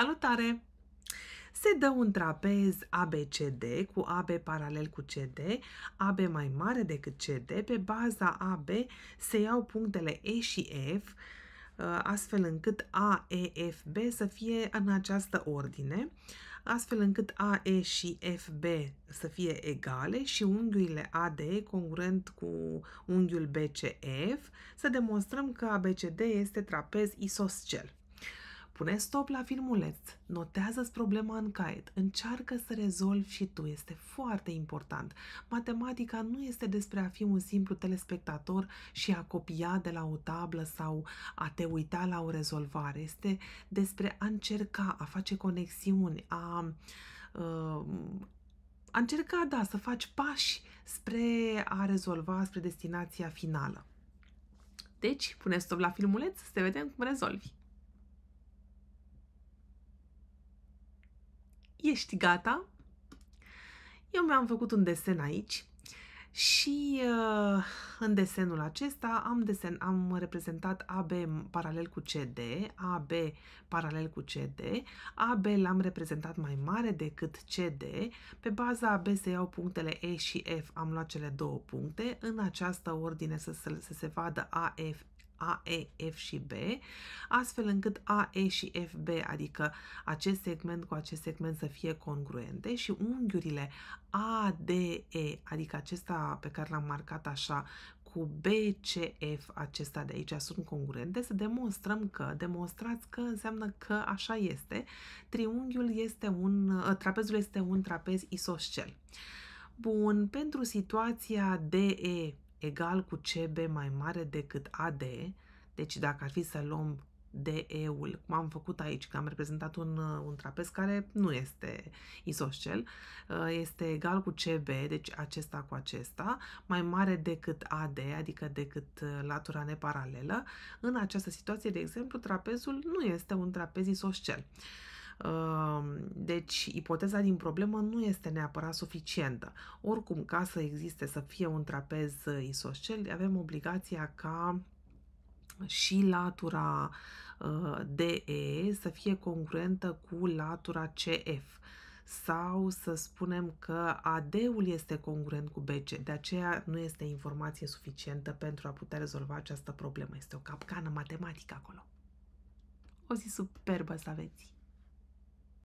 Salutare! Se dă un trapez ABCD cu AB paralel cu CD, AB mai mare decât CD. Pe baza AB se iau punctele E și F, ă, astfel încât A, E, F, B să fie în această ordine, astfel încât A, E și F, B să fie egale și unghiurile A, D, congruent cu unghiul B, C, F, să demonstrăm că ABCD este trapez isoscel. Pune stop la filmuleț, notează-ți problema în caiet, încearcă să rezolvi și tu, este foarte important. Matematica nu este despre a fi un simplu telespectator și a copia de la o tablă sau a te uita la o rezolvare, este despre a încerca, a face conexiuni, a, uh, a încerca, da, să faci pași spre a rezolva, spre destinația finală. Deci, pune stop la filmuleț, să vedem cum rezolvi. ești gata. Eu mi-am făcut un desen aici și uh, în desenul acesta am, desen, am reprezentat AB paralel cu CD, AB paralel cu CD, AB l-am reprezentat mai mare decât CD, pe baza AB se iau punctele E și F, am luat cele două puncte, în această ordine să, să, să se vadă AF, a, E, F și B, astfel încât A, E și F, B, adică acest segment cu acest segment să fie congruente și unghiurile A, D, E, adică acesta pe care l-am marcat așa cu BCF acesta de aici sunt congruente, să demonstrăm că, demonstrați că înseamnă că așa este, triunghiul este un, trapezul este un trapez isoscel. Bun, pentru situația DE egal cu CB mai mare decât AD, deci dacă ar fi să luăm DE-ul, cum am făcut aici, că am reprezentat un, un trapez care nu este isoscel, uh, este egal cu CB, deci acesta cu acesta, mai mare decât AD, adică decât uh, latura neparalelă. În această situație, de exemplu, trapezul nu este un trapez isoscel. Deci, ipoteza din problemă nu este neapărat suficientă. Oricum, ca să existe, să fie un trapez isoscel, avem obligația ca și latura ă, DE să fie congruentă cu latura CF sau să spunem că AD-ul este congruent cu BC, de aceea nu este informație suficientă pentru a putea rezolva această problemă. Este o capcană matematică acolo. O zi superbă să aveți!